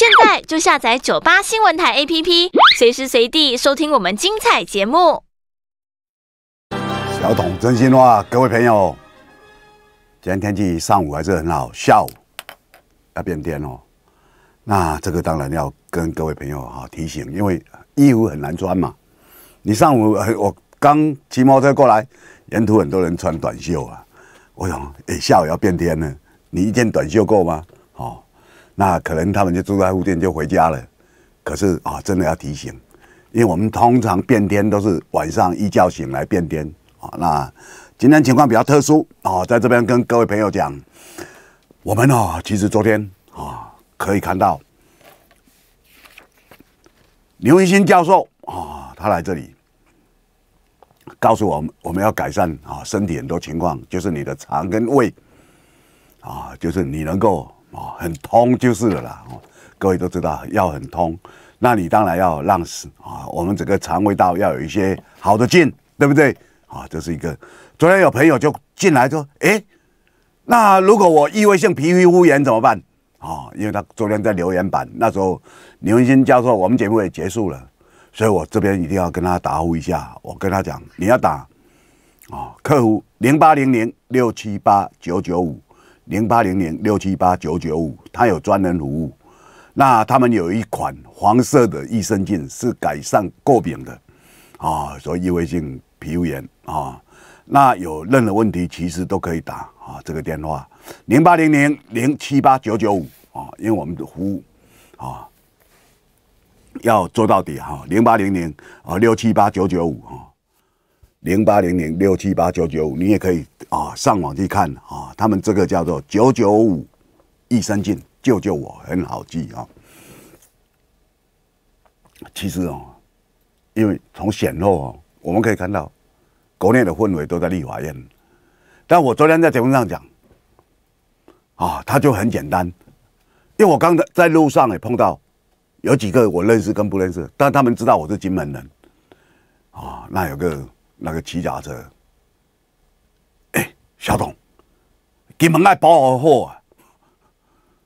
现在就下载九八新闻台 APP，随时随地收听我们精彩节目。小董真心话，各位朋友，今天天气上午还是很好，下午要变天哦。那这个当然要跟各位朋友哈提醒，因为衣服很难穿嘛。你上午我刚骑摩托车过来，沿途很多人穿短袖啊。我想，哎，下午要变天了，你一件短袖够吗？哦。那可能他们就住在附近就回家了，可是啊，真的要提醒，因为我们通常变天都是晚上一觉醒来变天啊。那今天情况比较特殊啊，在这边跟各位朋友讲，我们哦，其实昨天啊可以看到刘一新教授啊，他来这里告诉我们，我们要改善啊身体很多情况，就是你的肠跟胃啊，就是你能够。哦，很通就是了啦。各位都知道要很通，那你当然要让啊，我们整个肠胃道要有一些好的劲，对不对？啊，这是一个。昨天有朋友就进来说，哎，那如果我异位性皮肤炎怎么办？啊，因为他昨天在留言板，那时候刘文新教授我们节目也结束了，所以我这边一定要跟他答复一下。我跟他讲，你要打啊，客服零八零零六七八九九五。零八零零六七八九九五，它有专人服务。那他们有一款黄色的益生菌是改善过敏的啊，所以异位性皮炎啊。那有任何问题，其实都可以打啊这个电话零八零零零七八九九五啊，因为我们的服务啊要做到底哈。零八零零啊六七八九九五啊。零八零零六七八九九五，你也可以啊，上网去看啊，他们这个叫做九九五益生菌，救救我，很好记啊。其实啊，因为从显露啊，我们可以看到国内的氛围都在立法院。但我昨天在节目上讲啊，他就很简单，因为我刚才在路上也碰到有几个我认识跟不认识，但他们知道我是金门人啊，那有个。那个装甲车，哎，小董，金门爱保护好啊，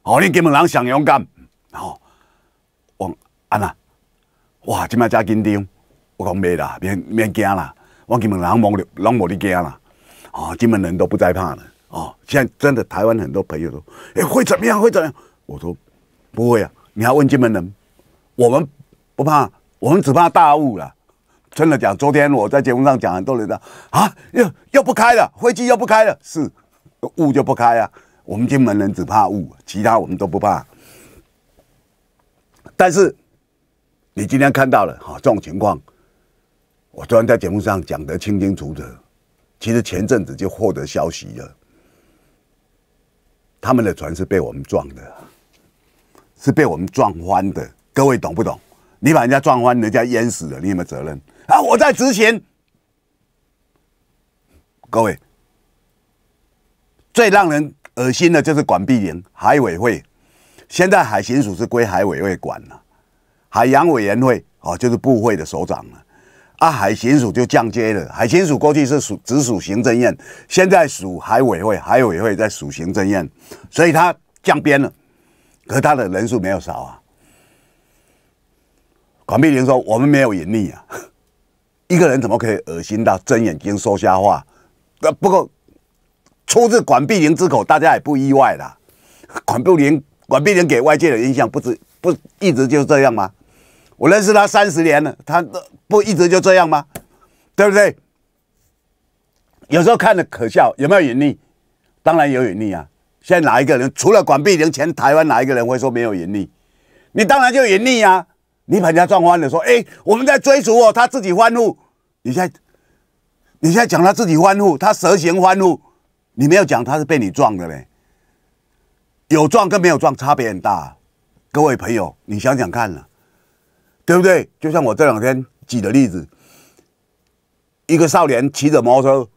哦，你金门人上勇敢，然我，安那，哇，即摆遮紧张，我讲袂啦，免免惊啦，我金门人拢的，冇冇你惊啦，哦，金门人都不再怕了，哦，现在真的台湾很多朋友都，哎，会怎么样？会怎样？我说不会啊，你还问金门人？我们不怕，我们只怕大雾了。真的讲，昨天我在节目上讲，很多人说啊，又又不开了，飞机又不开了，是雾就不开呀。我们金门人只怕雾，其他我们都不怕。但是你今天看到了哈，这种情况，我昨天在节目上讲得清清楚楚。其实前阵子就获得消息了，他们的船是被我们撞的，是被我们撞翻的。各位懂不懂？你把人家撞翻，人家淹死了，你有没有责任？啊！我在值钱，各位最让人恶心的就是管碧莲海委会。现在海巡署是归海委会管了，海洋委员会哦就是部会的首长了。啊，海巡署就降阶了。海巡署过去是属直属行政院，现在属海委会，海委会在属行政院，所以它降编了。可他的人数没有少啊。管碧莲说：“我们没有盈利啊。”一个人怎么可以恶心到睁眼睛说瞎话？呃，不过出自管碧玲之口，大家也不意外了。管碧玲，管碧玲给外界的印象，不止不一直就这样吗？我认识他三十年了，他不一直就这样吗？对不对？有时候看的可笑，有没有隐匿？当然有隐匿啊！现在哪一个人除了管碧玲，前台湾哪一个人会说没有隐匿？你当然就隐匿啊！你把人家撞翻了，说：“哎，我们在追逐哦，他自己欢路。”你现在，你现在讲他自己欢呼，他蛇行欢呼，你没有讲他是被你撞的嘞，有撞跟没有撞差别很大，各位朋友，你想想看呢，对不对？就像我这两天举的例子，一个少年骑着摩托车，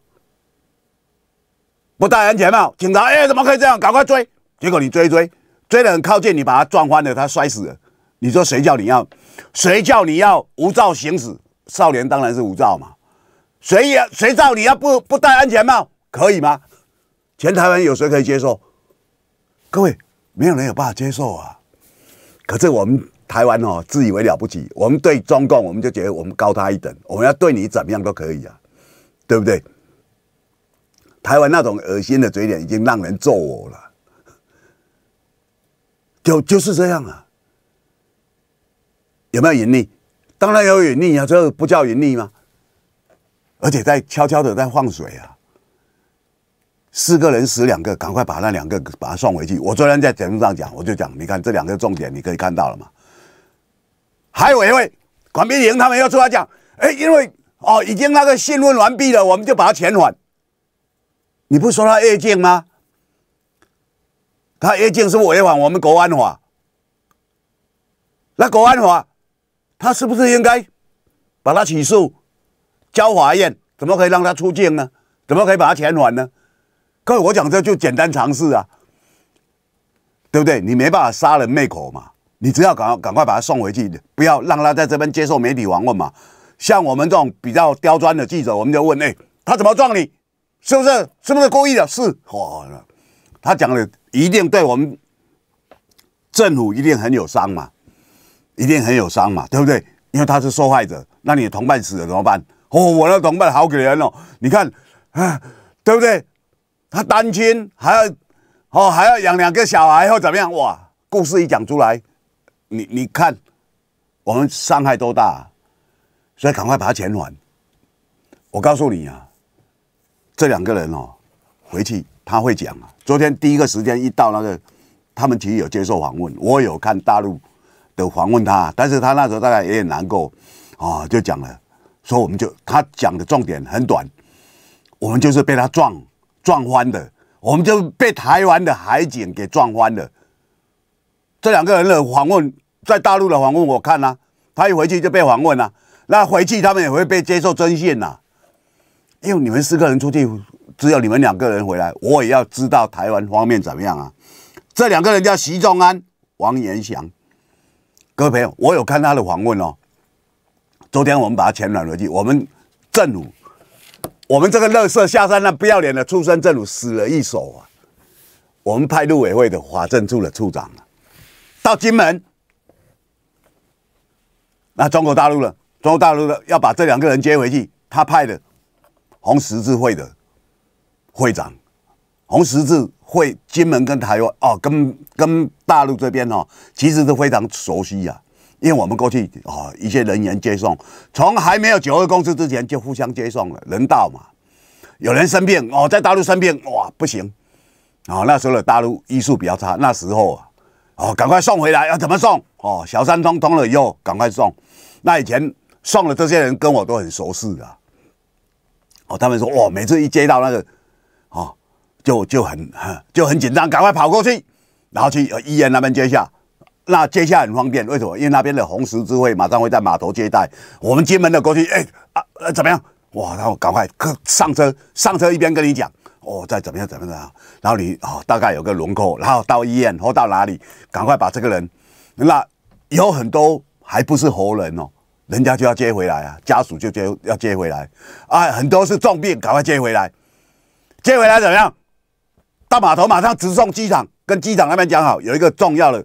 不戴安全帽，警察哎，怎么可以这样？赶快追！结果你追追追的很靠近，你把他撞翻了，他摔死了。你说谁叫你要，谁叫你要无照行驶？少年当然是无照嘛，谁也谁造？你要不不戴安全帽，可以吗？全台湾有谁可以接受？各位，没有人有办法接受啊！可是我们台湾哦，自以为了不起，我们对中共，我们就觉得我们高他一等，我们要对你怎么样都可以啊，对不对？台湾那种恶心的嘴脸，已经让人作呕了，就就是这样啊！有没有盈利？当然有隐匿啊，这不叫隐匿吗？而且在悄悄的在放水啊。四个人死两个，赶快把那两个把他送回去。我昨天在节目上讲，我就讲，你看这两个重点，你可以看到了嘛。还有一位管碧莹，他们又出来讲，哎，因为哦，已经那个信问完毕了，我们就把他遣返。你不说他越境吗？他越境是不是违反我们国安法？那国安法？他是不是应该把他起诉？交法院？怎么可以让他出境呢？怎么可以把他遣返呢？各位，我讲这就简单尝试啊，对不对？你没办法杀人灭口嘛，你只要赶赶快把他送回去，不要让他在这边接受媒体访问嘛。像我们这种比较刁钻的记者，我们就问：哎，他怎么撞你？是不是？是不是故意的？是。哇，他讲的一定对我们政府一定很有伤嘛。一定很有伤嘛，对不对？因为他是受害者，那你的同伴死了怎么办？哦，我的同伴好可怜哦，你看，啊，对不对？他单亲，还要，哦，还要养两个小孩，或怎么样？哇，故事一讲出来，你你看，我们伤害多大，所以赶快把他钱还。我告诉你啊，这两个人哦，回去他会讲啊。昨天第一个时间一到那个，他们其实有接受访问，我有看大陆。的访问他，但是他那时候大概有点难过，啊，就讲了，所以我们就他讲的重点很短，我们就是被他撞撞翻的，我们就被台湾的海警给撞翻了。这两个人的访问，在大陆的访问，我看啦，他一回去就被访问啦，那回去他们也会被接受征信呐，因为你们四个人出去，只有你们两个人回来，我也要知道台湾方面怎么样啊。这两个人叫徐仲安、王延祥。各位朋友，我有看他的访问哦。昨天我们把他遣返回去。我们正午，我们这个乐色下山那不要脸的出生正午死了一手啊。我们派路委会的法政处的处长啊，到金门。那中国大陆呢？中国大陆的要把这两个人接回去，他派的红十字会的会长，红十字。会金门跟台湾哦，跟跟大陆这边哦，其实是非常熟悉啊，因为我们过去哦一些人员接送，从还没有九二共识之前就互相接送了，人道嘛，有人生病哦，在大陆生病哇不行，啊那时候的大陆医术比较差，那时候啊哦赶快送回来要怎么送哦小三通通了以后赶快送，那以前送了这些人跟我都很熟悉的，哦他们说哇每次一接到那个哦就就很就很紧张，赶快跑过去，然后去医院那边接下。那接下很方便，为什么？因为那边的红十字会马上会在码头接待我们。金门的过去，哎啊呃怎么样？哇，然后赶快上车上车，一边跟你讲，哦，再怎么样怎么样。然后你哦大概有个轮廓，然后到医院或到哪里，赶快把这个人。那有很多还不是活人哦，人家就要接回来啊，家属就接要接回来啊，很多是重病，赶快接回来，接回来怎么样？到码头马上直送机场，跟机场那边讲好，有一个重要的，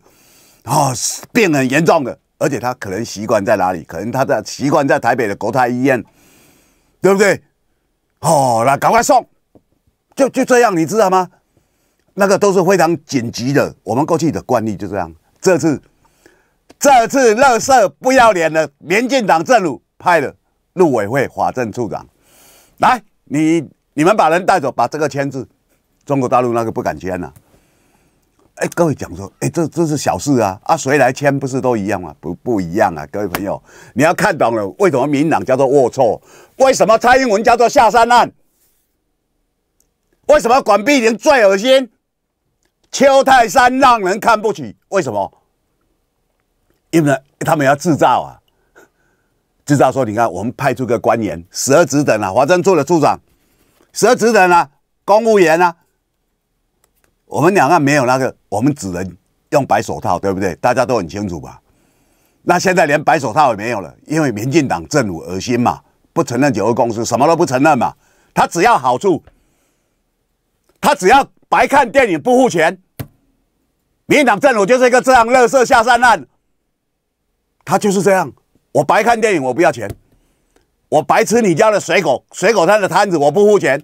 啊，病很严重的，而且他可能习惯在哪里，可能他在习惯在台北的国泰医院，对不对？好，那赶快送，就就这样，你知道吗？那个都是非常紧急的，我们过去的惯例就这样。这次，这次乐色不要脸的民进党政府派的陆委会法政处长，来，你你们把人带走，把这个签字。中国大陆那个不敢签呐，哎，各位讲说，哎，这这是小事啊，啊，谁来签不是都一样吗？不不一样啊，各位朋友，你要看懂了，为什么民党叫做龌龊？为什么蔡英文叫做下三滥？为什么管碧玲最恶心？邱泰山让人看不起，为什么？因为他们要制造啊，制造说，你看，我们派出个官员，二职等啊，华政处的处长，二职等啊，公务员啊。我们两岸没有那个，我们只能用白手套，对不对？大家都很清楚吧。那现在连白手套也没有了，因为民进党政府恶心嘛，不承认九二共识，什么都不承认嘛。他只要好处，他只要白看电影不付钱。民进党政府就是一个这样乐色下三滥，他就是这样。我白看电影，我不要钱；我白吃你家的水果水果摊的摊子，我不付钱。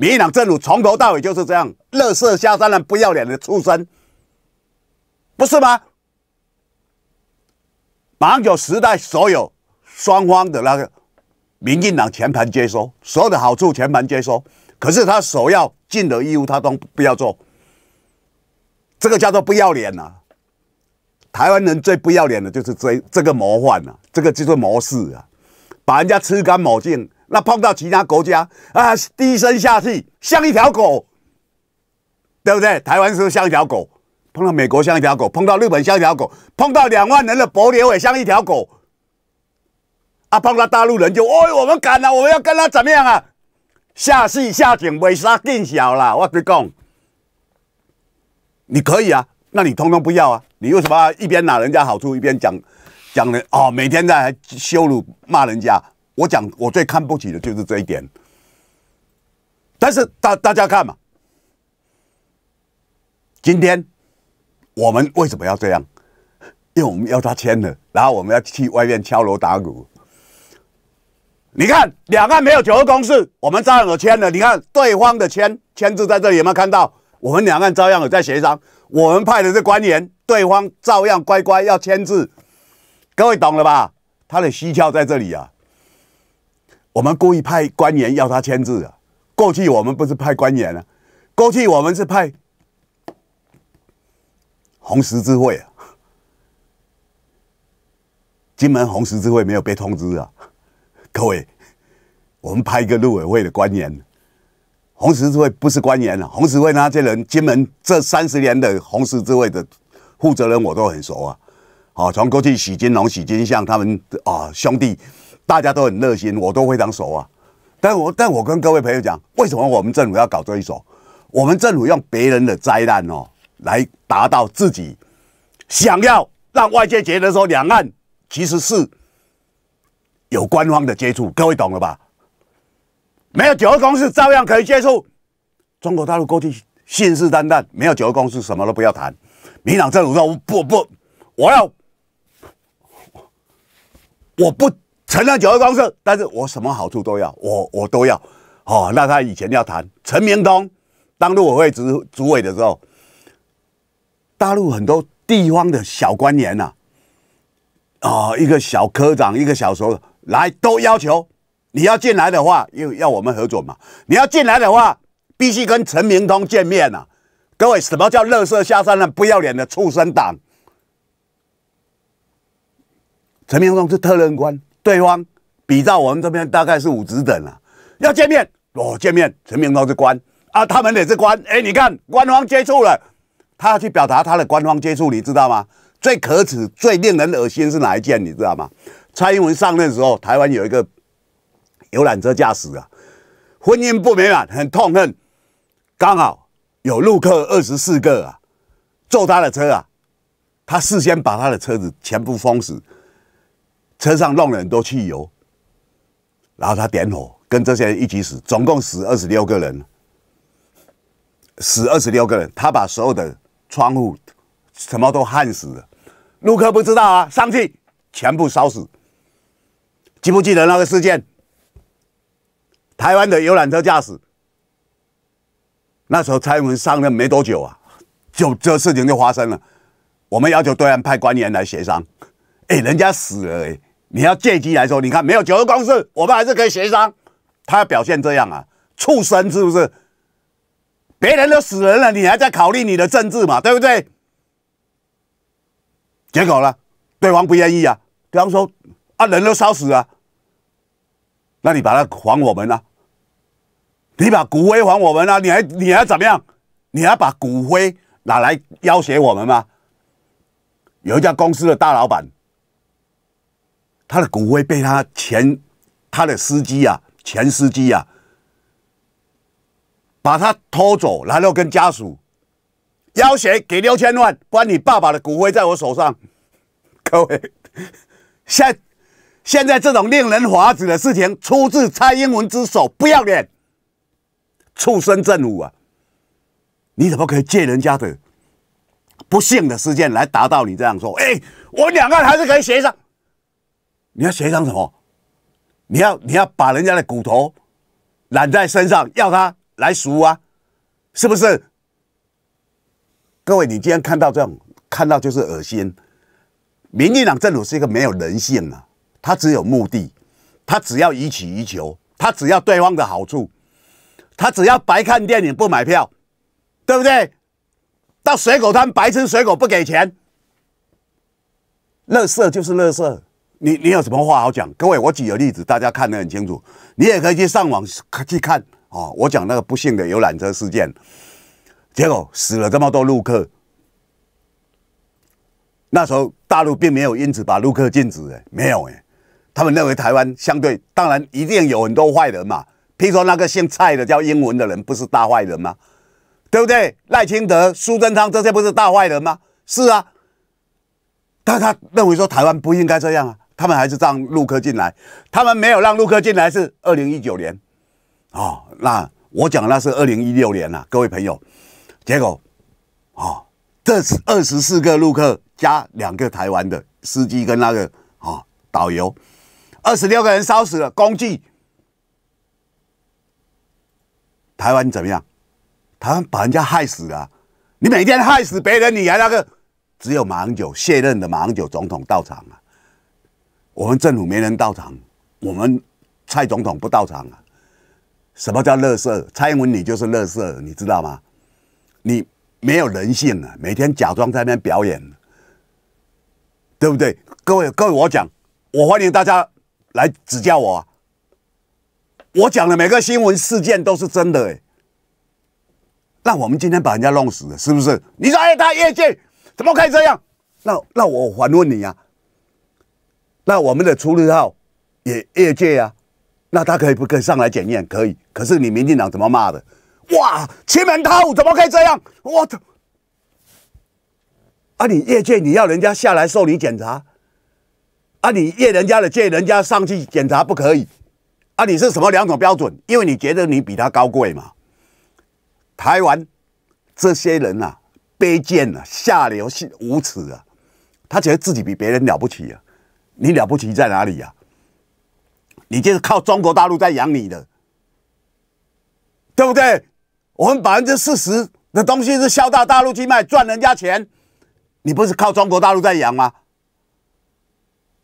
民进党政府从头到尾就是这样，乐色下三滥、不要脸的畜生，不是吗？马英九时代所有双方的那个民进党全盘接收，所有的好处全盘接收，可是他首要尽的义务他都不要做，这个叫做不要脸呐。台湾人最不要脸的就是这这个魔幻啊，这个叫做模式啊，把人家吃干抹净。那碰到其他国家啊，低声下气，像一条狗，对不对？台湾是像一条狗，碰到美国像一条狗，碰到日本像一条狗，碰到两万人的伯列也像一条狗。啊，碰到大陆人就，哎，我们敢了，我们要跟他怎么样啊？下气下井，尾沙更小了。我你讲，你可以啊，那你通通不要啊。你为什么一边拿人家好处，一边讲讲人哦？每天在羞辱骂人家？我讲，我最看不起的就是这一点。但是大大家看嘛，今天我们为什么要这样？因为我们要他签了，然后我们要去外面敲锣打鼓。你看，两岸没有九二共识，我们照样有签了。你看，对方的签签字在这里有没有看到？我们两岸照样有在协商。我们派的是官员，对方照样乖乖要签字。各位懂了吧？他的蹊跷在这里啊！我们故意派官员要他签字啊！过去我们不是派官员啊，过去我们是派红十字会啊。金门红十字会没有被通知啊！各位，我们派一个路委会的官员，红十字会不是官员啊，红十字会那些人，金门这三十年的红十字会的负责人，我都很熟啊。好，从过去许金龙、许金相他们啊兄弟。大家都很热心，我都非常熟啊。但我但我跟各位朋友讲，为什么我们政府要搞这一手？我们政府用别人的灾难哦，来达到自己想要让外界觉得说两岸其实是有官方的接触。各位懂了吧？没有九二共识照样可以接触中国大陆。过去信誓旦旦没有九二共识什么都不要谈，民党政府说不不，我要我不。成了九二共识，但是我什么好处都要，我我都要，哦，那他以前要谈陈明通，当陆委会主主委的时候，大陆很多地方的小官员呐，啊，一个小科长、一个小所来都要求，你要进来的话，因为要我们合作嘛，你要进来的话，必须跟陈明通见面呐。各位，什么叫乐色下山的不要脸的畜生党？陈明通是特任官。对方比照我们这边大概是五职等啊，要见面哦，见面全名都是官啊，他们也是官，哎，你看官方接触了，他要去表达他的官方接触，你知道吗？最可耻、最令人恶心是哪一件？你知道吗？蔡英文上任的时候，台湾有一个游览车驾驶啊，婚姻不美满，很痛恨，刚好有陆客二十四个啊，坐他的车啊，他事先把他的车子全部封死。车上弄了很多汽油，然后他点火，跟这些人一起死，总共死二十六个人，死二十六个人，他把所有的窗户什么都焊死了。陆克不知道啊，上去全部烧死。记不记得那个事件？台湾的游览车驾驶，那时候蔡英文上任没多久啊，就这事情就发生了。我们要求对岸派官员来协商，哎，人家死了哎。你要借机来说，你看没有九个公识，我们还是可以协商。他要表现这样啊，畜生是不是？别人都死人了，你还在考虑你的政治嘛，对不对？结果呢，对方不愿意啊，对方说啊人都烧死啊，那你把它还我们啊？你把骨灰还我们啊？你还你还要怎么样？你还把骨灰拿来要挟我们吗？有一家公司的大老板。他的骨灰被他前，他的司机啊，前司机啊，把他偷走，然后跟家属要挟，给六千万，不然你爸爸的骨灰在我手上。各位，现现在这种令人发指的事情出自蔡英文之手，不要脸，畜生政府啊！你怎么可以借人家的不幸的事件来达到你这样说？哎，我两个还是可以协商。你要协商什么？你要你要把人家的骨头揽在身上，要他来赎啊？是不是？各位，你今天看到这样，看到就是恶心。民进党政府是一个没有人性啊！他只有目的，他只要以取以求，他只要对方的好处，他只要白看电影不买票，对不对？到水果摊白吃水果不给钱，乐色就是乐色。你你有什么话好讲？各位，我举个例子，大家看得很清楚。你也可以去上网去看哦。我讲那个不幸的游览车事件，结果死了这么多陆客。那时候大陆并没有因此把陆客禁止哎，没有哎。他们认为台湾相对当然一定有很多坏人嘛。譬如说那个姓蔡的叫英文的人，不是大坏人吗？对不对？赖清德、苏贞昌这些不是大坏人吗？是啊。但他认为说台湾不应该这样啊。他们还是让陆客进来，他们没有让陆客进来是二零一九年，哦，那我讲那是二零一六年了，各位朋友，结果，哦，这是二十四个陆客加两个台湾的司机跟那个啊导游，二十六个人烧死了，公祭。台湾怎么样？台湾把人家害死了，你每天害死别人，你还那个，只有马英九卸任的马英九总统到场啊。我们政府没人到场，我们蔡总统不到场啊！什么叫乐色？蔡英文你就是乐色，你知道吗？你没有人性了，每天假装在那表演，对不对？各位，各位，我讲，我欢迎大家来指教我。我讲的每个新闻事件都是真的，哎。那我们今天把人家弄死了，是不是？你说哎，他越界，怎么可以这样？那那我反问你呀。那我们的处理号也业界啊，那他可以不可以上来检验？可以，可是你民进党怎么骂的？哇，亲民套怎么可以这样？我操！啊，你业界你要人家下来受你检查，啊，你业人家的，借人家上去检查不可以？啊，你是什么两种标准？因为你觉得你比他高贵嘛？台湾这些人啊，卑贱啊，下流无耻啊，他觉得自己比别人了不起啊。你了不起在哪里呀？你就是靠中国大陆在养你的，对不对？我们百分之四十的东西是销到大陆去卖，赚人家钱。你不是靠中国大陆在养吗？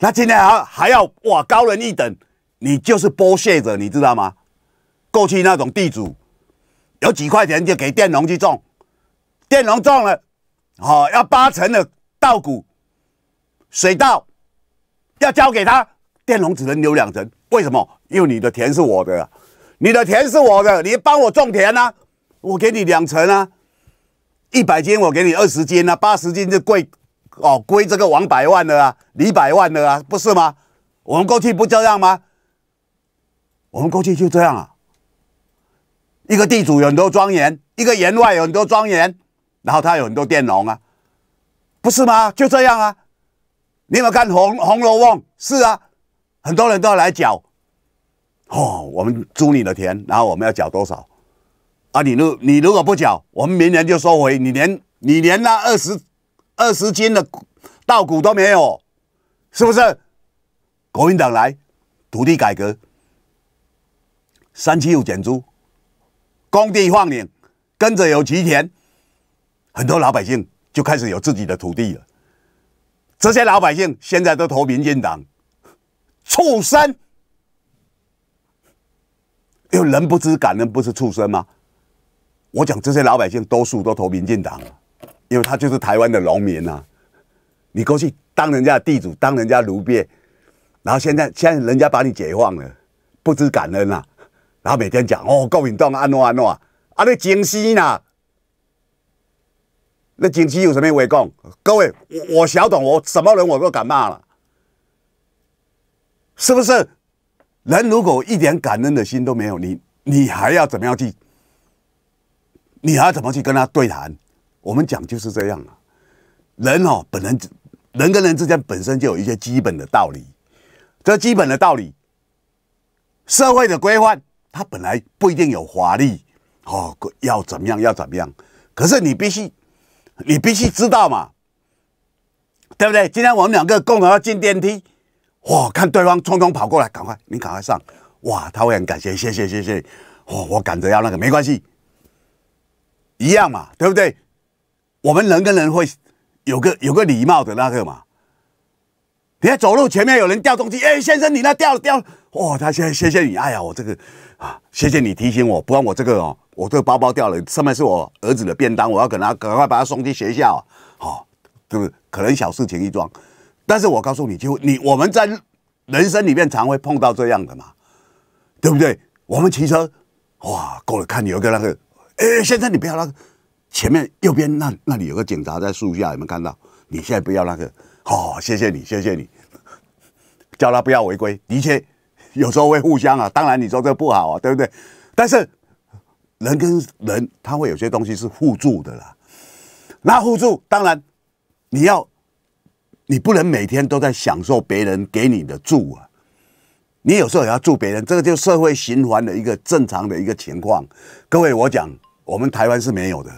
那今天还还要哇高人一等？你就是剥削者，你知道吗？过去那种地主，有几块钱就给佃农去种，佃农种了，哦，要八成的稻谷、水稻。要交给他佃农，只能留两成。为什么？因为你的田是我的，你的田是我的，你帮我种田啊，我给你两成啊，一百斤我给你二十斤啊，八十斤就贵哦归这个王百万的啊，李百万的啊，不是吗？我们过去不这样吗？我们过去就这样啊，一个地主有很多庄园，一个员外有很多庄园，然后他有很多佃农啊，不是吗？就这样啊。你有没有看《红红楼梦》？是啊，很多人都要来缴。哦，我们租你的田，然后我们要缴多少？啊，你如你如果不缴，我们明年就收回。你连你连那二十二十斤的稻谷都没有，是不是？国民党来土地改革，三七五减租，工地放领，跟着有吉田，很多老百姓就开始有自己的土地了。这些老百姓现在都投民进党，畜生！有人不知感恩，不是畜生吗？我讲这些老百姓多数都投民进党，因为他就是台湾的农民呐。你过去当人家的地主，当人家奴婢，然后现在现在人家把你解放了，不知感恩啊！然后每天讲哦，国民党安诺安诺啊，你惊喜呐！那锦旗有什么伟供？各位，我我小董，我什么人我都敢骂了，是不是？人如果一点感恩的心都没有，你你还要怎么样去？你还要怎么去跟他对谈？我们讲就是这样了。人哦，本人人跟人之间本身就有一些基本的道理，这基本的道理，社会的规范，它本来不一定有华丽哦，要怎么样要怎么样，可是你必须。你必须知道嘛，对不对？今天我们两个共同要进电梯，哇！看对方匆匆跑过来，赶快，你赶快上，哇！他会很感谢，谢谢，谢谢。哇！我赶着要那个，没关系，一样嘛，对不对？我们人跟人会有个有个礼貌的那个嘛。你在走路，前面有人掉东西，哎，先生，你那掉掉。哦，他现在谢谢你！哎呀，我这个啊，谢谢你提醒我，不然我这个哦，我这个包包掉了，上面是我儿子的便当，我要给他赶快把他送去学校，好，对不对？可能小事情一桩，但是我告诉你，就你我们在人生里面常会碰到这样的嘛，对不对？我们骑车，哇，过了看有个那个，哎，先生你不要那个，前面右边那那里有个警察在树下，有没有看到？你现在不要那个，好，谢谢你，谢谢你，叫他不要违规，一切。有时候会互相啊，当然你说这不好啊，对不对？但是人跟人他会有些东西是互助的啦。那互助，当然你要，你不能每天都在享受别人给你的助啊。你有时候也要助别人，这个就社会循环的一个正常的一个情况。各位，我讲我们台湾是没有的，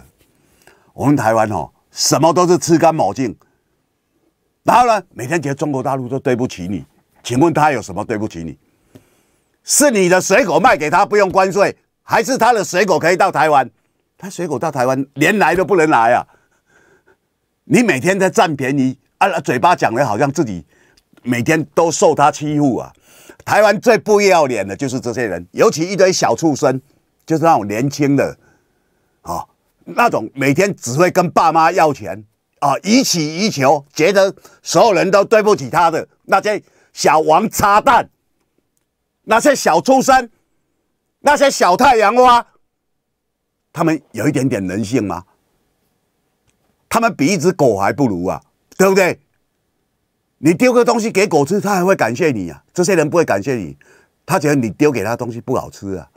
我们台湾哦，什么都是吃干抹净。然后呢，每天觉得中国大陆都对不起你，请问他有什么对不起你？是你的水果卖给他不用关税，还是他的水果可以到台湾？他水果到台湾连来都不能来啊！你每天在占便宜啊！嘴巴讲的好像自己每天都受他欺负啊！台湾最不要脸的就是这些人，尤其一堆小畜生，就是那种年轻的啊，那种每天只会跟爸妈要钱啊，以乞以求，觉得所有人都对不起他的那些小王八蛋。那些小畜生，那些小太阳花，他们有一点点人性吗？他们比一只狗还不如啊，对不对？你丢个东西给狗吃，它还会感谢你啊。这些人不会感谢你，他觉得你丢给他东西不好吃啊，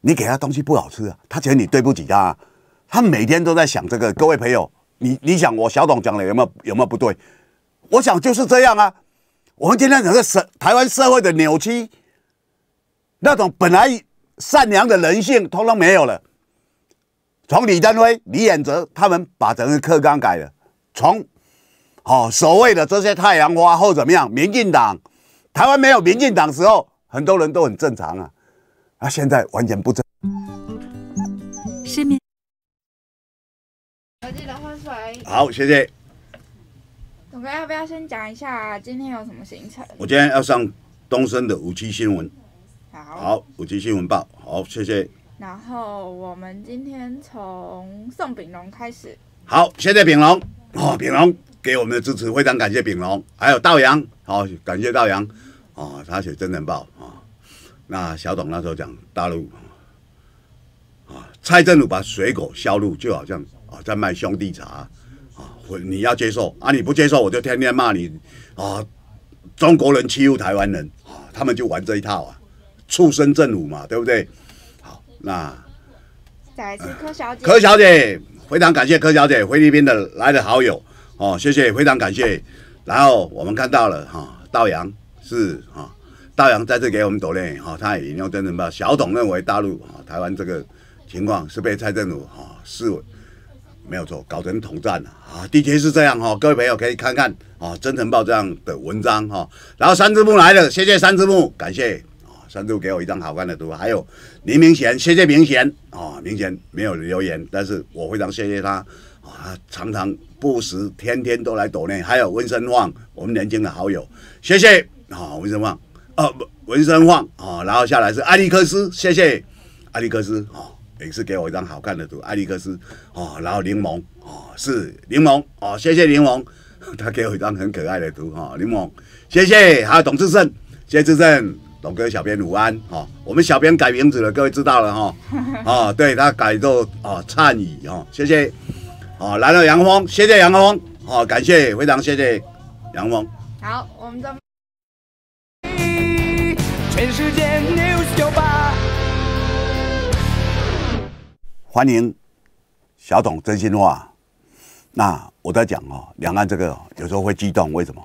你给他东西不好吃啊，他觉得你对不起他。他每天都在想这个。各位朋友，你你想我小董讲的有没有有没有不对？我想就是这样啊。我们今天整个社台湾社会的扭曲。那种本来善良的人性，通通没有了。从李登辉、李远泽他们把整个课纲改了，从哦所谓的这些太阳花或怎么样？民进党台湾没有民进党时候，很多人都很正常啊，啊现在完全不正常。失好谢谢。总哥要不要先讲一下今天有什么行程？我今天要上东升的五期新闻。好，五 G 新闻报，好，谢谢。然后我们今天从宋炳龙开始。好，谢谢炳龙。哦，炳龙给我们的支持，非常感谢炳龙。还有道阳，好，感谢道阳，哦，他写真人报啊。那小董那时候讲大陆啊，蔡政府把水果销路就好像啊，在卖兄弟茶啊，你要接受啊，你不接受我就天天骂你啊，中国人欺负台湾人啊，他们就玩这一套啊。畜生政午嘛，对不对？好，那再次柯小姐，柯小姐，非常感谢柯小姐，菲律宾的来的好友哦，谢谢，非常感谢。然后我们看到了哈，道阳是哈，道阳再次给我们抖脸哈，他也引用《真人报》，小董认为大陆啊，台湾这个情况是被蔡政府哈、视为没有错，搞成统战了啊，的确是这样哈，各位朋友可以看看啊，《真诚报》这样的文章哈。然后三字幕来了，谢谢三字幕，感谢。深度给我一张好看的图，还有林明贤，谢谢明贤啊，明贤没有留言，但是我非常谢谢他啊，常常不时，天天都来抖内，还有温生旺，我们年轻的好友，谢谢啊，温生旺，呃，温生旺啊，然后下来是艾利克斯，谢谢艾利克斯啊，每次给我一张好看的图，艾利克斯啊，然后柠檬啊，是柠檬啊，谢谢柠檬，他给我一张很可爱的图哈，柠檬，谢谢，还有董志胜，谢谢志胜。龙哥，小编午安，哈，我们小编改名字了，各位知道了哈。哦，对他改做哦灿宇，哈，谢谢。哦，来了杨峰，谢谢杨峰，哦、感谢，非常谢谢杨峰。好，我们这。欢迎小董，真心话。那我在讲哦，两岸这个有时候会激动，为什么？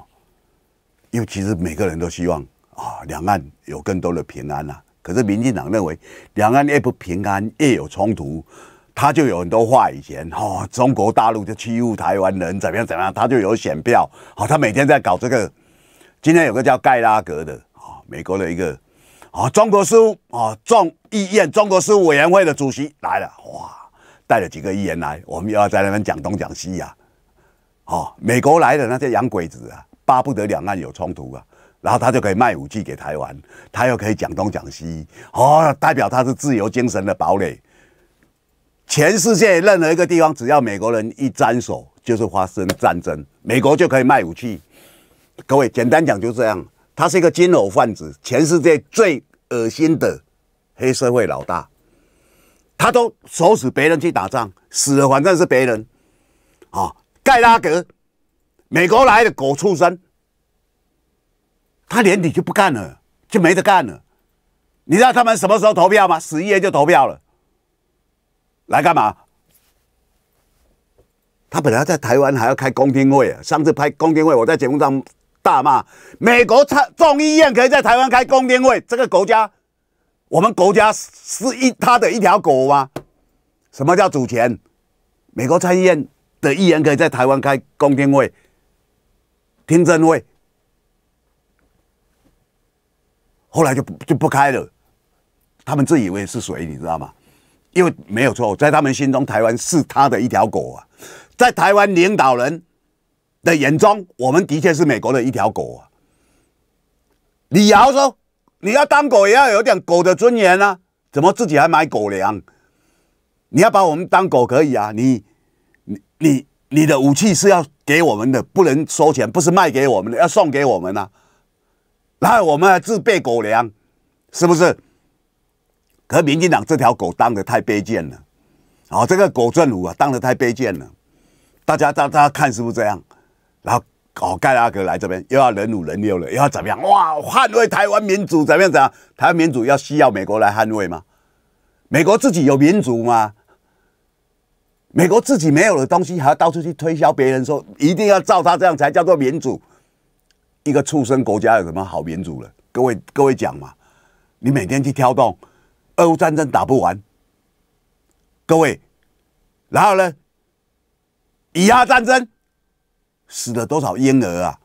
因为其实每个人都希望。啊，两岸有更多的平安啊。可是民进党认为，两岸越不平安，越有冲突，他就有很多话语权。哦，中国大陆就欺负台湾人，怎么样怎么样，他就有选票。好，他每天在搞这个。今天有个叫盖拉格的啊，美国的一个啊中国事务啊众议院中国事务委员会的主席来了，哇，带了几个议员来，我们又要在那边讲东讲西啊。哦，美国来的那些洋鬼子啊，巴不得两岸有冲突啊。然后他就可以卖武器给台湾，他又可以讲东讲西，哦，代表他是自由精神的堡垒。全世界任何一个地方，只要美国人一沾手，就是发生战争，美国就可以卖武器。各位，简单讲就这样，他是一个金偶贩子，全世界最恶心的黑社会老大，他都唆使别人去打仗，死了反正是别人。啊，盖拉格，美国来的狗畜生。他年底就不干了，就没得干了。你知道他们什么时候投票吗？十一月就投票了。来干嘛？他本来在台湾还要开公听会啊。上次拍公听会，我在节目上大骂美国参众议院可以在台湾开公听会，这个国家，我们国家是一他的一条狗吗？什么叫主权？美国参议院的议员可以在台湾开公听会、听证会？后来就就不开了，他们自以为是谁，你知道吗？因为没有错，在他们心中，台湾是他的一条狗啊，在台湾领导人的眼中，我们的确是美国的一条狗啊。李敖说：“你要当狗也要有点狗的尊严啊，怎么自己还买狗粮？你要把我们当狗可以啊，你你你你的武器是要给我们的，不能收钱，不是卖给我们的，要送给我们呢。”害我们自备狗粮，是不是？可民进党这条狗当的太卑贱了，哦，这个狗政府啊当的太卑贱了，大家大家看是不是这样？然后哦，盖拉格来这边又要人五人六了，又要怎么样？哇，捍卫台湾民主怎么样？怎样？台湾民主要需要美国来捍卫吗？美国自己有民主吗？美国自己没有的东西，还到处去推销别人，说一定要照他这样才叫做民主。一个畜生国家有什么好民主了？各位，各位讲嘛！你每天去挑动，俄乌战争打不完。各位，然后呢？以阿战争死了多少婴儿啊？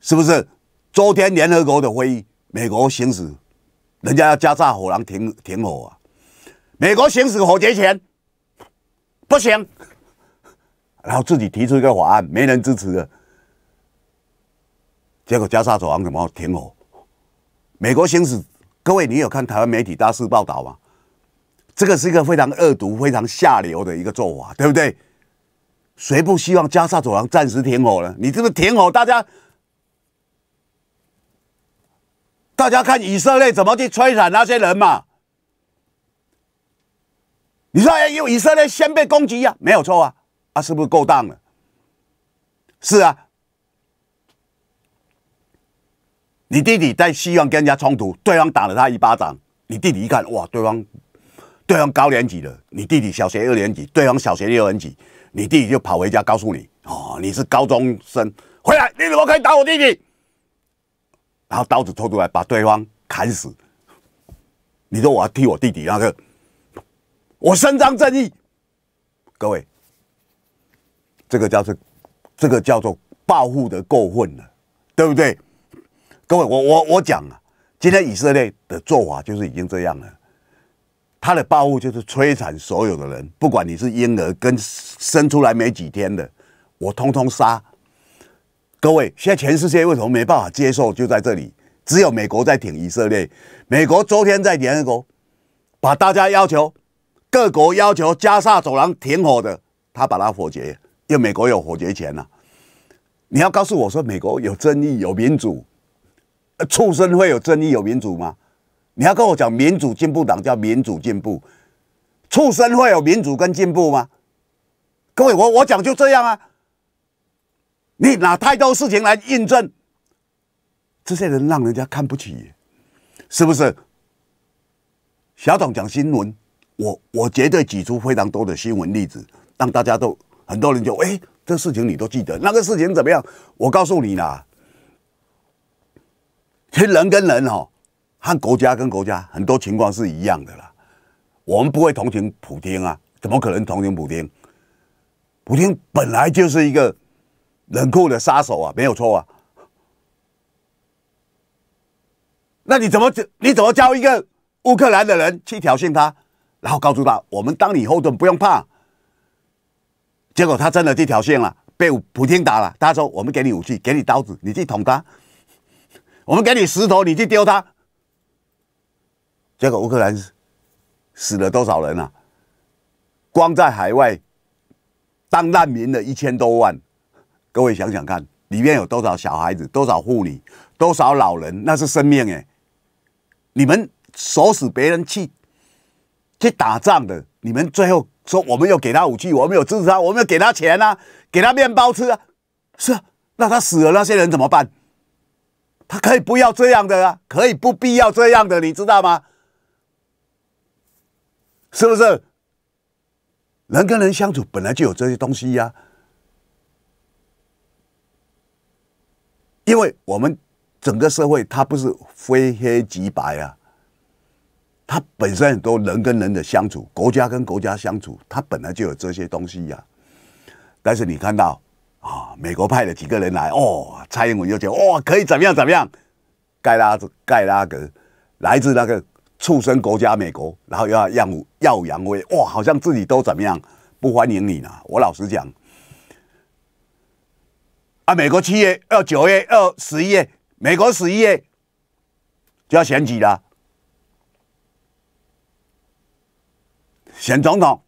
是不是？昨天联合国的会议，美国行使人家要加炸火狼停停火啊？美国行使火节权不行，然后自己提出一个法案，没人支持的。结果加沙走廊怎么停火？美国行使，各位，你有看台湾媒体大肆报道吗？这个是一个非常恶毒、非常下流的一个做法，对不对？谁不希望加沙走廊暂时停火呢？你这个停火，大家，大家看以色列怎么去摧残那些人嘛？你说有以色列先被攻击呀？没有错啊，啊，是不是够当了？是啊。你弟弟在希望跟人家冲突，对方打了他一巴掌，你弟弟一看，哇，对方对方高年级的，你弟弟小学二年级，对方小学六年级，你弟弟就跑回家告诉你，哦，你是高中生，回来你怎么可以打我弟弟？然后刀子抽出来把对方砍死。你说我要替我弟弟那个，我伸张正义，各位，这个叫做这个叫做报复的过分了，对不对？各位，我我我讲啊，今天以色列的做法就是已经这样了，他的报复就是摧残所有的人，不管你是婴儿跟生出来没几天的，我通通杀。各位，现在全世界为什么没办法接受？就在这里，只有美国在挺以色列。美国昨天在联合国把大家要求各国要求加沙走廊停火的，他把它否决，因为美国有否决权啊。你要告诉我说美国有正义、有民主？畜生会有正义有民主吗？你要跟我讲民主进步党叫民主进步，畜生会有民主跟进步吗？各位，我我讲就这样啊。你拿太多事情来印证，这些人让人家看不起，是不是？小董讲新闻，我我绝对举出非常多的新闻例子，让大家都很多人就哎，这事情你都记得，那个事情怎么样？我告诉你啦。其实人跟人哦，和国家跟国家很多情况是一样的啦。我们不会同情普京啊，怎么可能同情普京？普京本来就是一个冷酷的杀手啊，没有错啊。那你怎么你怎么教一个乌克兰的人去挑衅他，然后告诉他我们当你后盾不用怕。结果他真的去挑衅了，被普京打了。他说我们给你武器，给你刀子，你去捅他。我们给你石头，你去丢他。结果乌克兰死了多少人啊？光在海外当难民的一千多万，各位想想看，里面有多少小孩子，多少妇女，多少老人，那是生命哎！你们唆使别人去去打仗的，你们最后说我们有给他武器，我们有支持他，我们有给他钱啊，给他面包吃啊，是啊，那他死了那些人怎么办？他可以不要这样的啊，可以不必要这样的，你知道吗？是不是？人跟人相处本来就有这些东西呀，因为我们整个社会它不是非黑即白啊，它本身很多人跟人的相处，国家跟国家相处，它本来就有这些东西呀。但是你看到。啊！美国派了几个人来哦，蔡英文又讲，哦，可以怎么样怎么样？盖拉盖拉格来自那个畜生国家美国，然后又要耀武耀扬威，哇，好像自己都怎么样？不欢迎你呢。我老实讲，啊，美国七月二九月二十一月，美国十一月就要选举啦，选总统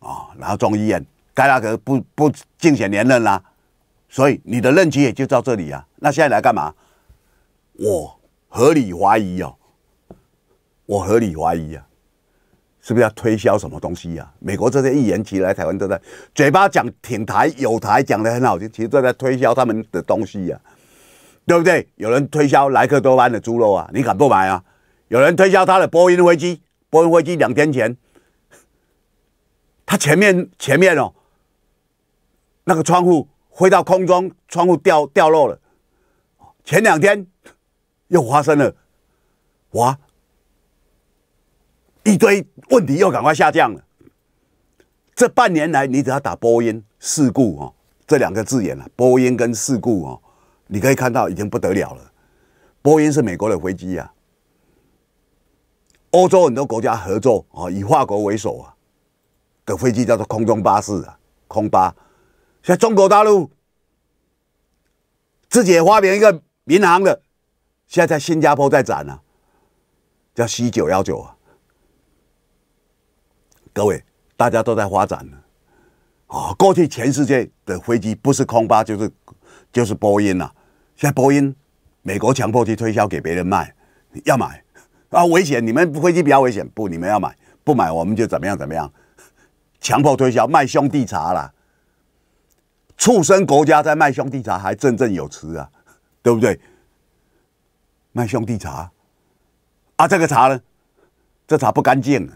啊，然后众议院。盖拉格不不竞选连任啦，所以你的任期也就到这里啊。那现在来干嘛？我合理怀疑哦，我合理怀疑啊，是不是要推销什么东西呀？美国这些议员起来台湾，都在嘴巴讲挺台有台，讲的很好听，其实都在推销他们的东西呀，对不对？有人推销莱克多巴的猪肉啊，你敢不买啊？有人推销他的波音飞机，波音飞机两天前，他前面前面哦。那个窗户飞到空中，窗户掉掉落了。前两天又发生了，哇！一堆问题又赶快下降了。这半年来，你只要打“波音事故”哦，这两个字眼了，“波音”跟“事故”哦，你可以看到已经不得了了。波音是美国的飞机啊，欧洲很多国家合作啊，以法国为首啊，的飞机叫做空中巴士啊，空巴。在中国大陆自己也发明一个民航的，现在在新加坡在展呢，叫 C 九幺九啊。各位大家都在发展呢，啊，过去全世界的飞机不是空巴就是就是波音呐。现在波音美国强迫去推销给别人卖，要买啊危险，你们飞机比较危险，不你们要买不买我们就怎么样怎么样，强迫推销卖兄弟茶了。畜生国家在卖兄弟茶，还振振有词啊，对不对？卖兄弟茶，啊，这个茶呢，这茶不干净，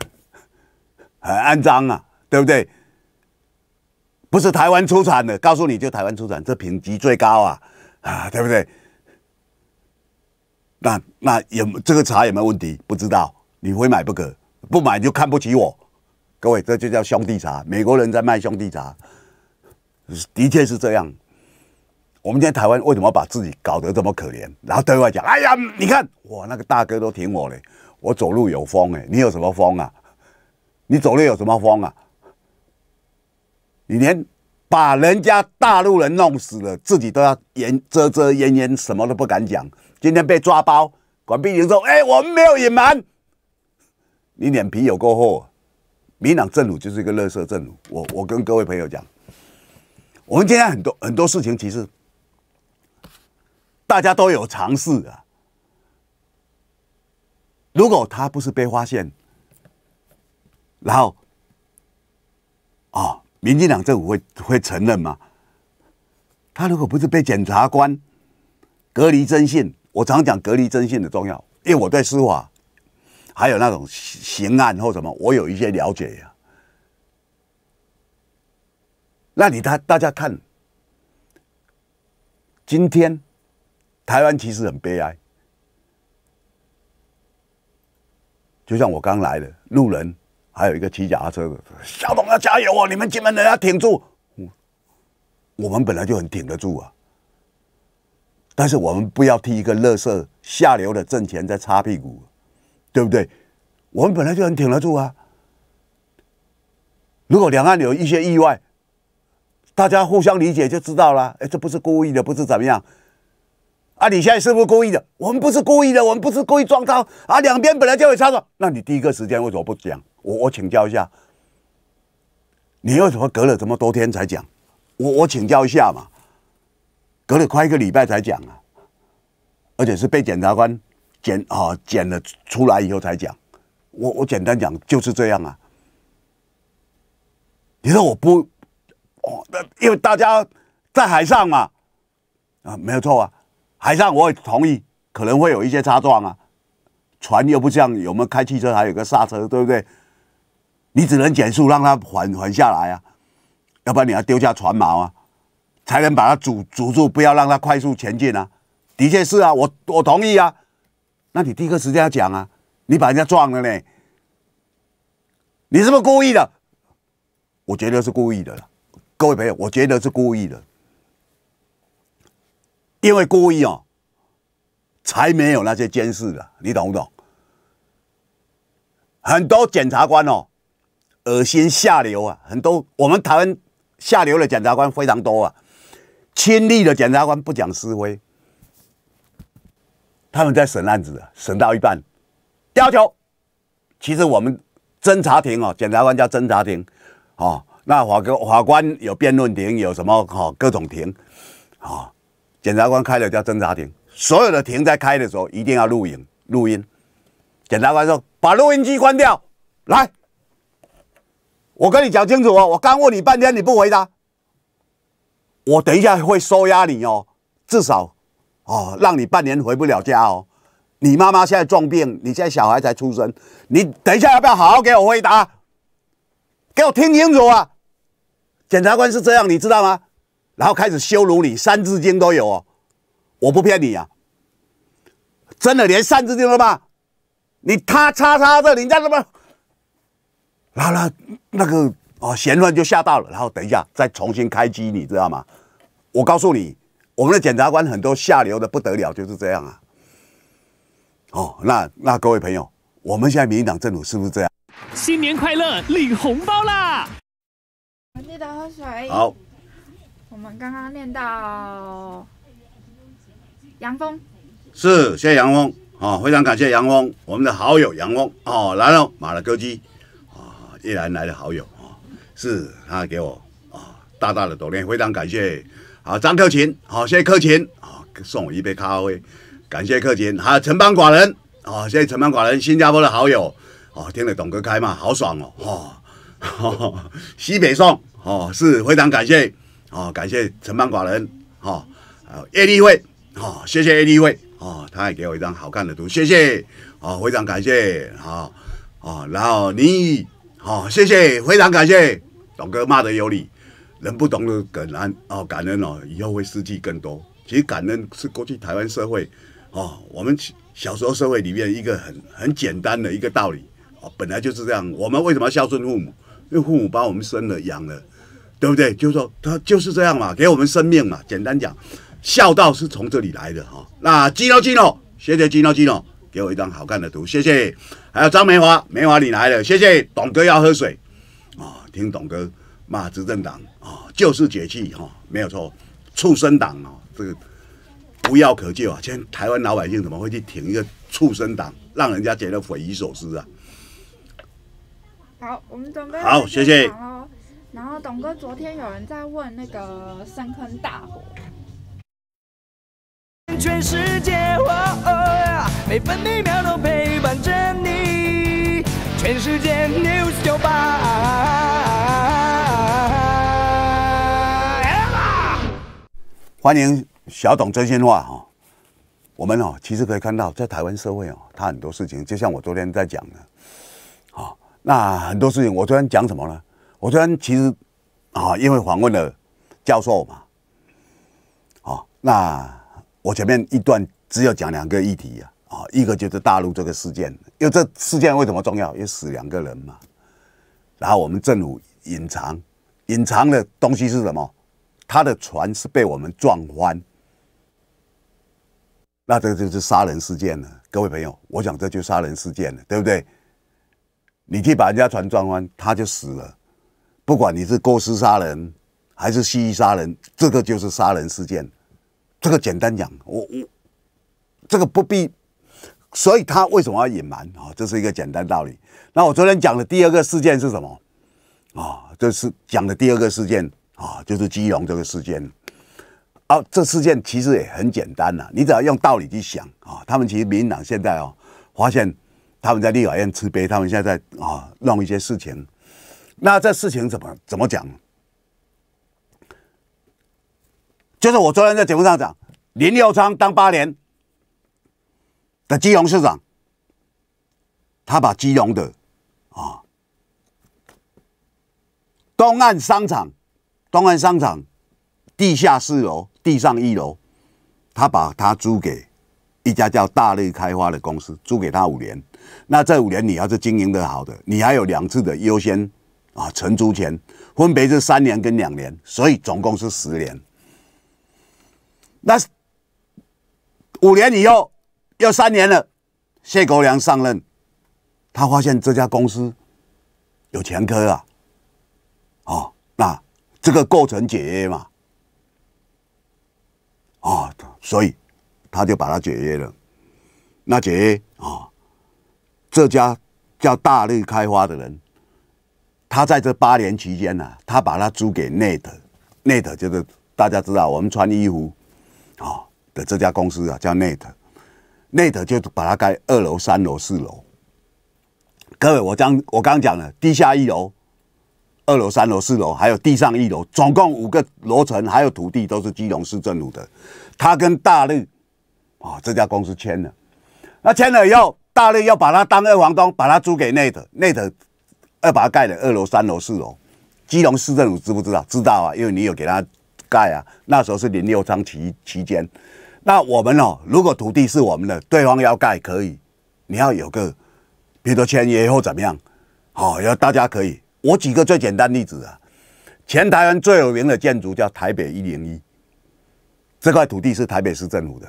很肮脏啊，对不对？不是台湾出产的，告诉你就台湾出产，这品级最高啊，啊，对不对？那那有这个茶有没有问题？不知道，你会买不可，不买就看不起我。各位，这就叫兄弟茶，美国人在卖兄弟茶。的确是这样。我们今天台湾为什么把自己搞得这么可怜？然后对外讲：“哎呀，你看我那个大哥都挺我嘞，我走路有风哎，你有什么风啊？你走路有什么风啊？你连把人家大陆人弄死了，自己都要严遮遮掩掩，什么都不敢讲。今天被抓包，管碧玲说：‘哎，我们没有隐瞒。’你脸皮有够厚。民党政府就是一个乐色政府。我我跟各位朋友讲。”我们今天很多很多事情，其实大家都有尝试啊。如果他不是被发现，然后啊，民进党政府会会承认吗？他如果不是被检察官隔离征信，我常讲隔离征信的重要，因为我对司法还有那种刑案或什么，我有一些了解呀。那你他大家看，今天台湾其实很悲哀，就像我刚来的路人，还有一个骑脚踏车的，小董要加油哦，你们金门人要挺住。我们本来就很挺得住啊，但是我们不要替一个乐色下流的挣钱在擦屁股，对不对？我们本来就很挺得住啊。如果两岸有一些意外，大家互相理解就知道了。哎，这不是故意的，不是怎么样啊？你现在是不是故意的？我们不是故意的，我们不是故意撞刀啊！两边本来就有差错，那你第一个时间为什么不讲？我我请教一下，你为什么隔了这么多天才讲？我我请教一下嘛，隔了快一个礼拜才讲啊！而且是被检察官检啊检了出来以后才讲。我我简单讲就是这样啊。你说我不。因为大家在海上嘛，啊，没有错啊。海上我也同意，可能会有一些擦撞啊。船又不像我们开汽车还有个刹车，对不对？你只能减速让它缓缓下来啊，要不然你要丢下船锚啊，才能把它阻阻住，不要让它快速前进啊。的确，是啊，我我同意啊。那你第一个时间要讲啊，你把人家撞了呢，你是不是故意的？我觉得是故意的了。各位朋友，我觉得是故意的，因为故意哦，才没有那些监视的，你懂不懂？很多检察官哦，恶心下流啊，很多我们台湾下流的检察官非常多啊，亲历的检察官不讲是非，他们在审案子，审到一半要求，其实我们侦查庭哦，检察官叫侦查庭，哦。那法官法官有辩论庭，有什么哈各种庭，哦，检察官开了叫侦查庭。所有的庭在开的时候一定要录影录音。检察官说：“把录音机关掉，来，我跟你讲清楚哦，我刚问你半天你不回答，我等一下会收押你哦，至少哦让你半年回不了家哦。你妈妈现在重病，你现在小孩才出生，你等一下要不要好好给我回答，给我听清楚啊。”检察官是这样，你知道吗？然后开始羞辱你，《三字经》都有哦，我不骗你啊，真的连《三字经》都怕？你他叉叉的，你家什么？然后那个哦，嫌乱就吓到了，然后等一下再重新开机，你知道吗？我告诉你，我们的检察官很多下流的不得了，就是这样啊。哦，那那各位朋友，我们现在民民党政府是不是这样？新年快乐，领红包啦！记得喝水。好，我们刚刚念到杨峰，是谢谢杨峰哦，非常感谢杨峰，我们的好友杨峰哦来了马拉哥基啊，依然来的好友啊，是他给我啊大大的抖励，非常感谢。好，张克勤，好谢谢克勤啊，送我一杯咖啡，感谢克勤。还有城邦寡人，哦，谢谢城邦寡人，新加坡的好友哦，听得懂歌开嘛，好爽哦，哈。西北宋哦，是非常感谢哦，感谢陈邦寡人哦，啊，叶立会哦，谢谢叶立会哦，他也给我一张好看的图，谢谢哦，非常感谢哈哦，然后你哦，谢谢，非常感谢，董哥骂的有理，人不懂得感恩哦，感恩哦，以后会失去更多。其实感恩是过去台湾社会哦，我们小时候社会里面一个很很简单的一个道理哦，本来就是这样，我们为什么要孝顺父母？因为父母把我们生了养了，对不对？就是说他就是这样嘛，给我们生命嘛。简单讲，孝道是从这里来的哈。那金诺金诺，谢谢金诺金诺，给我一张好看的图，谢谢。还有张梅华，梅华你来了，谢谢。董哥要喝水，啊，听董哥骂执政党啊，就是解气哈，没有错，畜生党哦，这个无药可救啊。现在台湾老百姓怎么会去挺一个畜生党，让人家觉得匪夷所思啊？好，我们准备谢谢。然后，董哥昨天有人在问那个深坑大火。欢迎小董真心话哦。我们哦，其实可以看到，在台湾社会哦，他很多事情，就像我昨天在讲的。那很多事情，我昨天讲什么呢？我昨天其实，啊，因为访问了教授嘛，啊，那我前面一段只有讲两个议题啊，啊，一个就是大陆这个事件，因为这事件为什么重要？因为死两个人嘛，然后我们政府隐藏，隐藏的东西是什么？他的船是被我们撞翻，那这就是杀人事件了，各位朋友，我想这就杀人事件了，对不对？你去把人家船撞翻，他就死了。不管你是过失杀人还是蓄意杀人，这个就是杀人事件。这个简单讲，我我这个不必。所以他为什么要隐瞒啊？这是一个简单道理。那我昨天讲的第二个事件是什么啊？这是讲的第二个事件啊，就是基隆这个事件啊。这事件其实也很简单呐，你只要用道理去想啊，他们其实民进党现在哦发现。他们在立法院吃杯，他们现在在啊弄一些事情。那这事情怎么怎么讲？就是我昨天在节目上讲，林佑昌当八年，的金融市长，他把金融的啊东岸商场、东岸商场地下室楼、地上一楼，他把它租给一家叫大力开发的公司，租给他五年。那这五年你要是经营的好的，你还有两次的优先啊承租权，分别是三年跟两年，所以总共是十年。那五年以后要三年了，谢国良上任，他发现这家公司有前科啊，哦，那这个构成解约嘛，啊，所以他就把它解约了。那解约啊。这家叫大日开花的人，他在这八年期间呢，他把它租给内特，内特就是大家知道我们穿衣服啊的这家公司啊，叫内特，内特就把它盖二楼、三楼、四楼。各位，我将我刚讲了，地下一楼、二楼、三楼、四楼，还有地上一楼，总共五个楼层，还有土地都是基隆市政府的，他跟大日啊这家公司签了，那签了以后。大力要把它当二房东，把它租给内特，内特二把它盖的二楼、三楼、四楼。基隆市政府知不知道？知道啊，因为你有给他盖啊。那时候是零六章期期间。那我们哦，如果土地是我们的，对方要盖可以，你要有个，比如说签约或怎么样，好，要大家可以。我举个最简单例子啊，前台湾最有名的建筑叫台北一零一，这块土地是台北市政府的。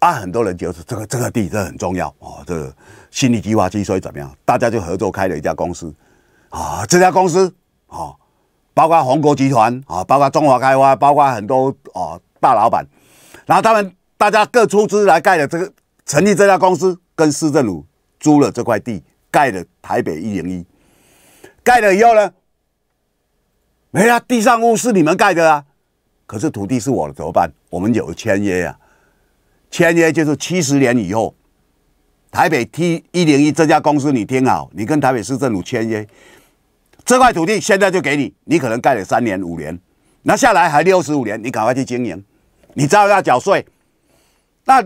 啊，很多人就是这个这个地，这很重要哦。这个心理计划，之所以怎么样，大家就合作开了一家公司啊。这家公司啊，包括宏国集团啊，包括中华开发，包括很多哦大老板。然后他们大家各出资来盖了这个，成立这家公司，跟市政府租了这块地，盖了台北一零一。盖了以后呢，没啊，地上屋是你们盖的啊，可是土地是我的，怎么办？我们有签约呀。签约就是七十年以后，台北 T 一零一这家公司，你听好，你跟台北市政府签约，这块土地现在就给你，你可能盖了三年五年，那下来还六十五年，你赶快去经营，你照样要缴税。那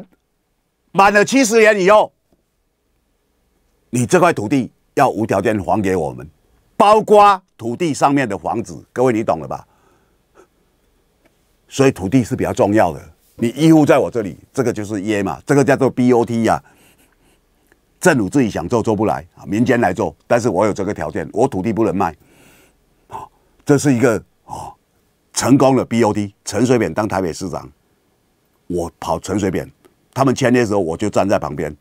满了七十年以后，你这块土地要无条件还给我们，包括土地上面的房子，各位你懂了吧？所以土地是比较重要的。你义务在我这里，这个就是耶嘛，这个叫做 B O T 呀。政府自己想做做不来啊，民间来做，但是我有这个条件，我土地不能卖，啊，这是一个啊成功的 B O T。陈水扁当台北市长，我跑陈水扁，他们签约的时候我就站在旁边，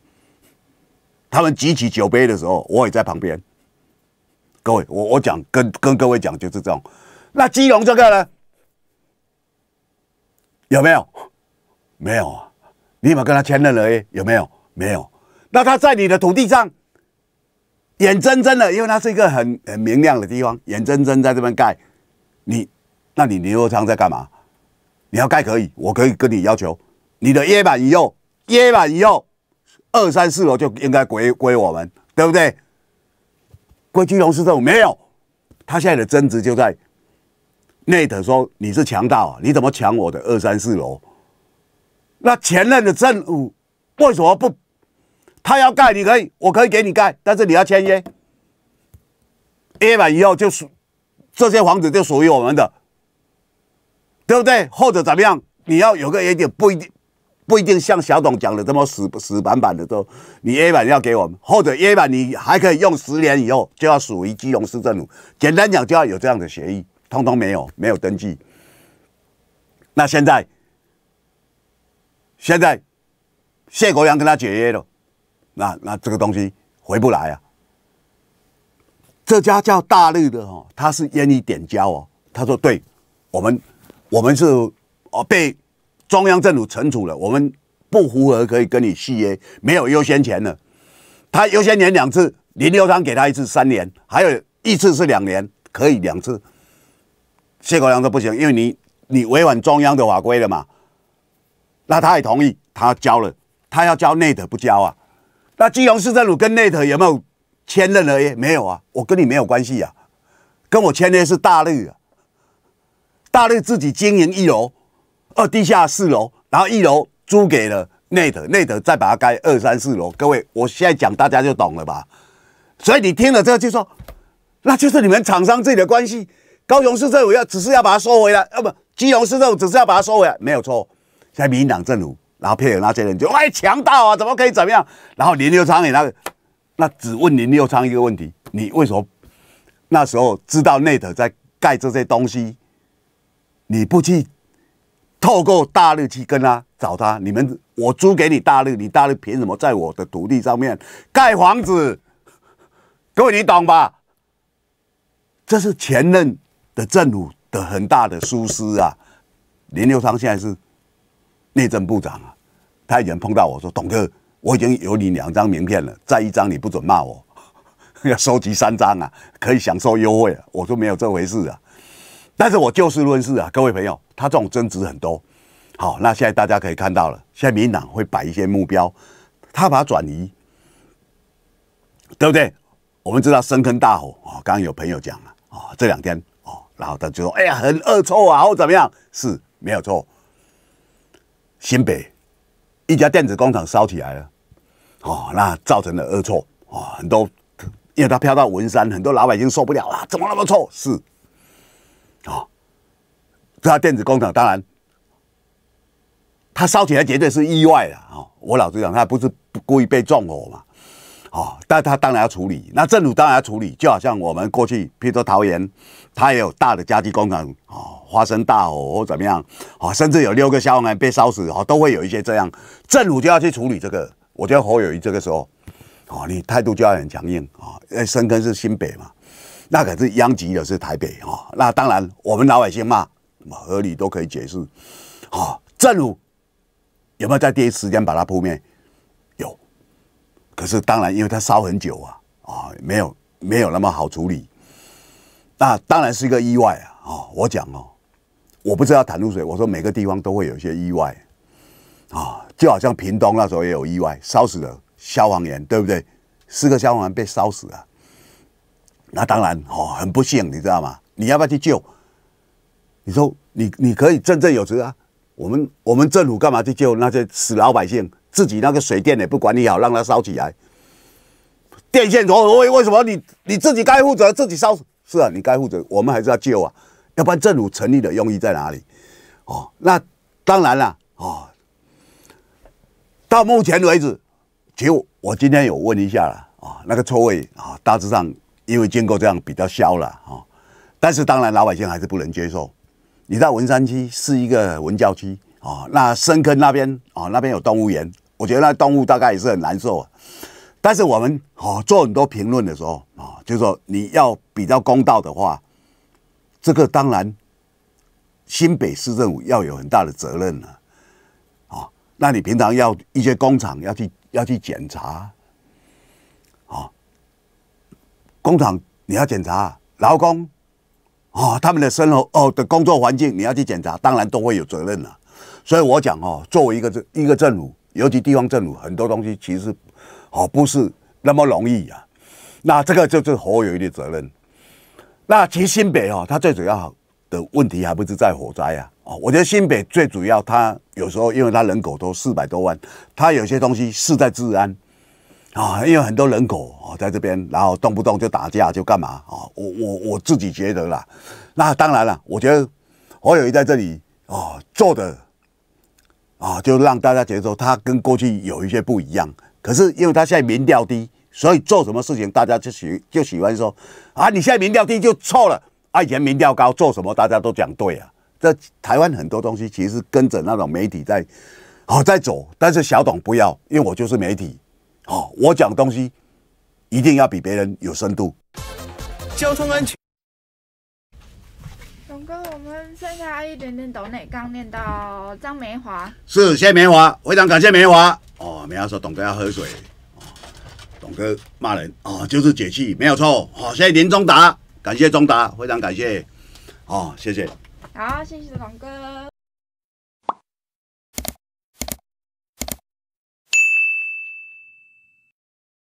他们举起酒杯的时候我也在旁边。各位，我我讲跟跟各位讲就是这种。那基隆这个呢，有没有？没有啊，你有没有跟他签认了？有没有？没有。那他在你的土地上，眼睁睁的，因为他是一个很很明亮的地方，眼睁睁在这边盖。你，那你牛肉仓在干嘛？你要盖可以，我可以跟你要求，你的约满以后，约满以后，二三四楼就应该归归我们，对不对？归金龙市政府没有。他现在的争执就在，内德说你是强盗啊，你怎么抢我的二三四楼？那前任的政府为什么不？他要盖，你可以，我可以给你盖，但是你要签约。约完以后，就是这些房子就属于我们的，对不对？或者怎么样？你要有个约定，不一定，不一定像小董讲的这么死死板板的。都，你 A 满要给我们，或者 A 满你还可以用十年以后就要属于基隆市政府。简单讲，就要有这样的协议，通通没有，没有登记。那现在。现在，谢国梁跟他解约了，那那这个东西回不来啊。这家叫大绿的哈，他是愿意点交哦。他说：“对我们，我们是哦被中央政府惩处了，我们不符合可以跟你续约，没有优先权了。他优先权两次，林六章给他一次三年，还有一次是两年，可以两次。”谢国梁说：“不行，因为你你违反中央的法规了嘛。”那他也同意，他交了，他要交内德不交啊？那基隆市政府跟内德有没有签任何约？没有啊，我跟你没有关系啊。跟我签的是大绿，啊，大绿自己经营一楼、二地下、四楼，然后一楼租给了内德，内德再把它盖二三四楼。各位，我现在讲大家就懂了吧？所以你听了这个就说，那就是你们厂商自己的关系。高雄市政府要只是要把它收回来，啊、不，基隆市政府只是要把它收回来，没有错。在民进党政府，然后配合那些人就哎强盗啊，怎么可以怎么样？然后林六昌也那个，那只问林六昌一个问题：你为什么那时候知道内德在盖这些东西，你不去透过大陆去跟他找他？你们我租给你大陆，你大陆凭什么在我的土地上面盖房子？各位你懂吧？这是前任的政府的很大的疏失啊。林六昌现在是。内政部长啊，他以前碰到我说：“董哥，我已经有你两张名片了，再一张你不准骂我，要收集三张啊，可以享受优惠。”啊。”我说没有这回事啊，但是我就事论事啊，各位朋友，他这种争执很多。好，那现在大家可以看到了，现在民党会摆一些目标，他把它转移，对不对？我们知道深坑大火啊，刚刚有朋友讲了啊，这两天哦，然后他就说：“哎呀，很恶臭啊，或怎么样？”是没有错。新北一家电子工厂烧起来了，哦，那造成了恶臭，哦，很多，因为它飘到文山，很多老百姓受不了啊，怎么那么臭？是，啊，这家电子工厂当然，它烧起来绝对是意外了啊，我老实讲，他不是故意被纵火嘛。哦，但他当然要处理，那政府当然要处理，就好像我们过去，譬如说桃园，它也有大的家具工厂，哦，发生大火或怎么样，哦，甚至有六个消防员被烧死，哦，都会有一些这样，政府就要去处理这个。我觉得侯友谊这个时候，哦，你态度就要很强硬啊，因为深坑是新北嘛，那可是殃及的是台北，哦，那当然我们老百姓骂，合理都可以解释，哦，政府有没有在第一时间把它扑灭？可是当然，因为它烧很久啊，啊，没有没有那么好处理。那当然是一个意外啊！哦，我讲哦，我不知道坦露水，我说每个地方都会有一些意外，啊，就好像屏东那时候也有意外，烧死了消防员，对不对？四个消防员被烧死了，那当然哦，很不幸，你知道吗？你要不要去救？你说你你可以振振有词啊？我们我们政府干嘛去救那些死老百姓？自己那个水电也不管你好，让它烧起来。电线错位，为什么你你自己该负责自己烧？是啊，你该负责。我们还是要救啊，要不然政府成立的用意在哪里？哦，那当然了哦。到目前为止，其实我今天有问一下了啊，那个错位啊，大致上因为经过这样比较消了啊，但是当然老百姓还是不能接受。你在文山区是一个文教区啊，那深坑那边啊，那边有动物园。我觉得那动物大概也是很难受，啊。但是我们哦做很多评论的时候啊，就说你要比较公道的话，这个当然新北市政府要有很大的责任了，啊，那你平常要一些工厂要去要去检查，啊，工厂你要检查劳工，哦，他们的生活哦的工作环境你要去检查，当然都会有责任了。所以我讲哦，作为一个政一个政府。尤其地方政府很多东西其实哦不是那么容易啊。那这个就是侯有谊的责任。那其实新北哦，它最主要的问题还不是在火灾啊。哦，我觉得新北最主要它有时候因为它人口都四百多万，它有些东西是在治安啊，因为很多人口哦在这边，然后动不动就打架就干嘛啊？我我我自己觉得啦，那当然了，我觉得侯友谊在这里啊做的。啊，就让大家觉得说他跟过去有一些不一样，可是因为他现在民调低，所以做什么事情大家就喜就喜欢说啊，你现在民调低就错了啊，以前民调高做什么大家都讲对啊。这台湾很多东西其实是跟着那种媒体在，哦，在走。但是小董不要，因为我就是媒体，哦，我讲东西一定要比别人有深度。交通安全。哥，我们剩下一点点董内，刚念到张梅华，是谢梅华，非常感谢梅华。哦，梅华说董哥要喝水，董哥骂人啊，就是解气，没有错。好，谢谢林中达，感谢中达，非常感谢。哦，谢谢。好，谢谢董哥。